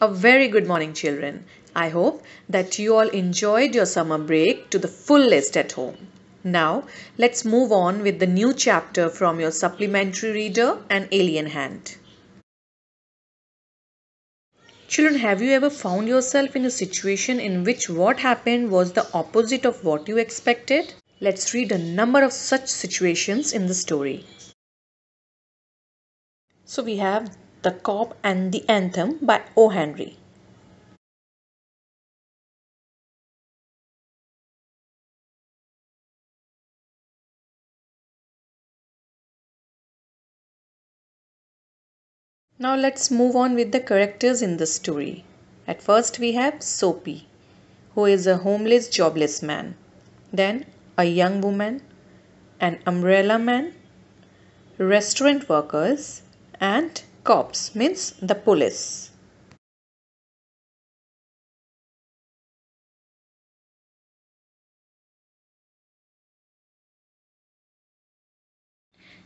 A very good morning, children. I hope that you all enjoyed your summer break to the fullest at home. Now, let's move on with the new chapter from your supplementary reader, An Alien Hand. Children, have you ever found yourself in a situation in which what happened was the opposite of what you expected? Let's read a number of such situations in the story. So we have the Cop and the Anthem by O. Henry. Now let's move on with the characters in the story. At first we have Soapy, who is a homeless jobless man. Then a young woman, an umbrella man, restaurant workers and cops means the police.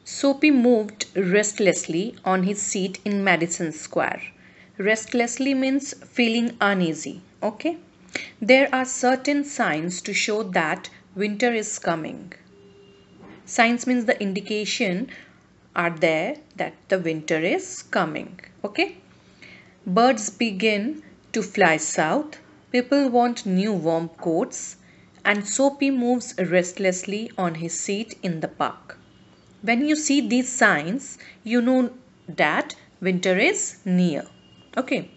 Soapy moved restlessly on his seat in Madison Square. Restlessly means feeling uneasy, okay? There are certain signs to show that winter is coming. Signs means the indication are there that the winter is coming. Okay. Birds begin to fly south. People want new warm coats. And Soapy moves restlessly on his seat in the park. When you see these signs, you know that winter is near. Okay.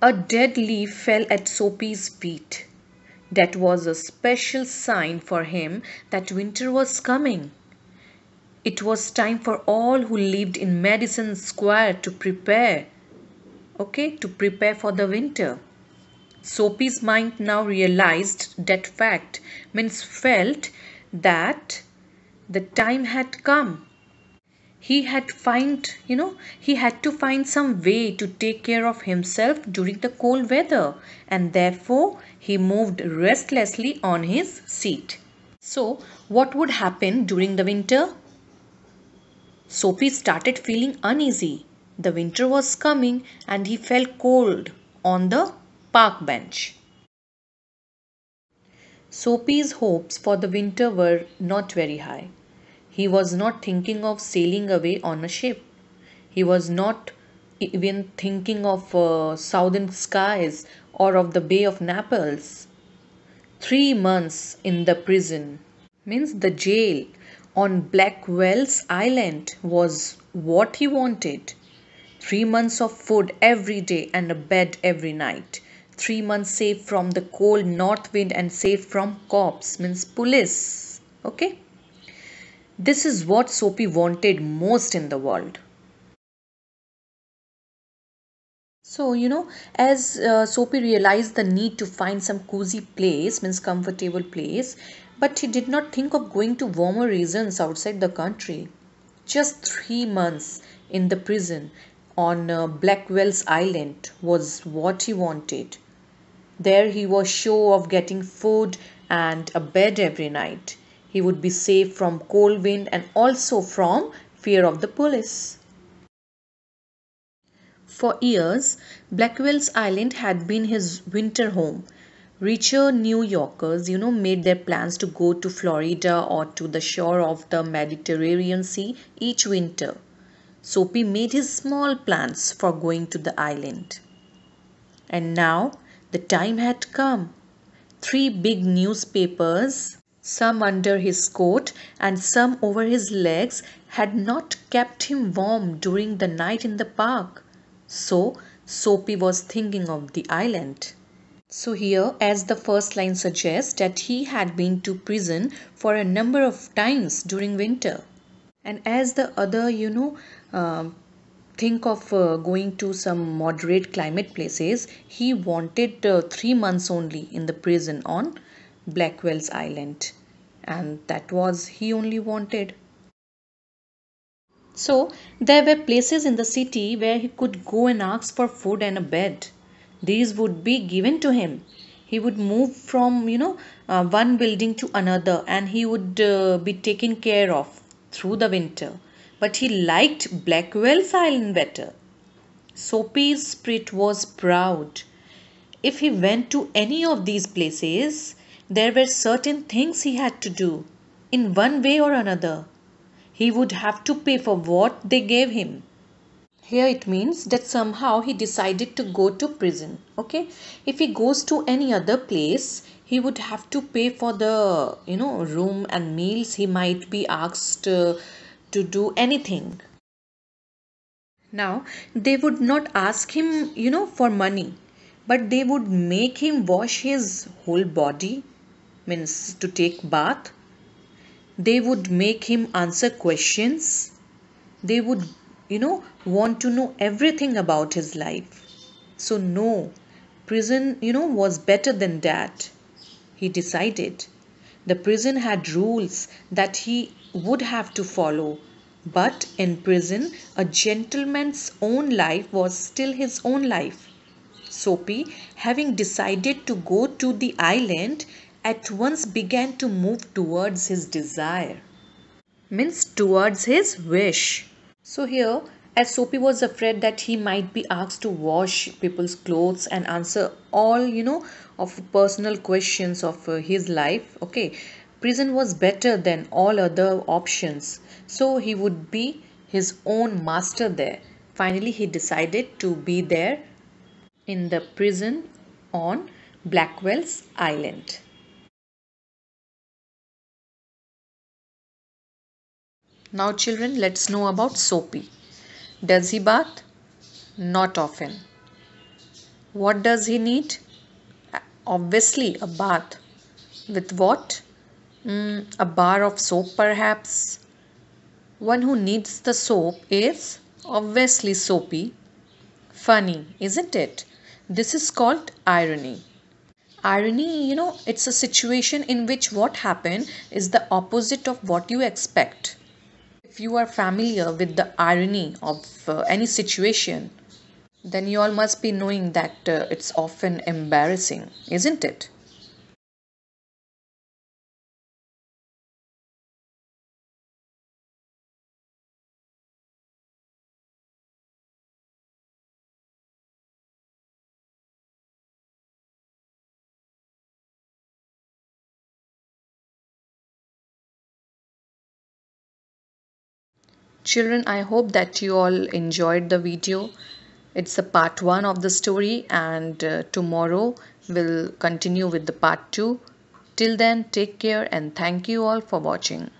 A dead leaf fell at Soapy's feet. That was a special sign for him that winter was coming. It was time for all who lived in Madison Square to prepare, okay, to prepare for the winter. Soapy's mind now realized that fact, means felt that the time had come. He had find, you know, he had to find some way to take care of himself during the cold weather and therefore he moved restlessly on his seat. So, what would happen during the winter? Soapy started feeling uneasy. The winter was coming and he felt cold on the park bench. Soapy's hopes for the winter were not very high. He was not thinking of sailing away on a ship. He was not even thinking of uh, southern skies or of the Bay of Naples. Three months in the prison means the jail on Blackwell's Island was what he wanted. Three months of food every day and a bed every night. Three months safe from the cold north wind and safe from cops, means police. Okay? This is what Soapy wanted most in the world. So, you know, as uh, Soapy realized the need to find some cozy place, means comfortable place, but he did not think of going to warmer regions outside the country. Just three months in the prison on uh, Blackwell's Island was what he wanted. There he was sure of getting food and a bed every night. He would be safe from cold wind and also from fear of the police. For years, Blackwell's Island had been his winter home. Richer New Yorkers, you know, made their plans to go to Florida or to the shore of the Mediterranean Sea each winter. Soapy made his small plans for going to the island. And now the time had come. Three big newspapers, some under his coat and some over his legs, had not kept him warm during the night in the park. So Soapy was thinking of the island. So here, as the first line suggests, that he had been to prison for a number of times during winter. And as the other, you know, uh, think of uh, going to some moderate climate places, he wanted uh, three months only in the prison on Blackwell's Island. And that was he only wanted. So there were places in the city where he could go and ask for food and a bed these would be given to him he would move from you know uh, one building to another and he would uh, be taken care of through the winter but he liked blackwell's island better soapy's spirit was proud if he went to any of these places there were certain things he had to do in one way or another he would have to pay for what they gave him here it means that somehow he decided to go to prison okay if he goes to any other place he would have to pay for the you know room and meals he might be asked uh, to do anything now they would not ask him you know for money but they would make him wash his whole body means to take bath they would make him answer questions they would you know want to know everything about his life so no prison you know was better than that he decided the prison had rules that he would have to follow but in prison a gentleman's own life was still his own life soapy having decided to go to the island at once began to move towards his desire means towards his wish so here, as Soapy was afraid that he might be asked to wash people's clothes and answer all, you know, of personal questions of uh, his life, okay, prison was better than all other options. So he would be his own master there. Finally, he decided to be there in the prison on Blackwell's Island. Now, children, let's know about Soapy. Does he bath? Not often. What does he need? Obviously, a bath. With what? Mm, a bar of soap, perhaps. One who needs the soap is obviously soapy. Funny, isn't it? This is called irony. Irony, you know, it's a situation in which what happened is the opposite of what you expect if you are familiar with the irony of uh, any situation, then you all must be knowing that uh, it's often embarrassing, isn't it? Children, I hope that you all enjoyed the video. It's a part 1 of the story and uh, tomorrow we'll continue with the part 2. Till then, take care and thank you all for watching.